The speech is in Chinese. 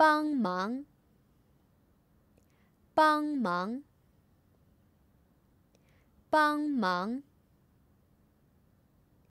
帮忙！帮忙！帮忙！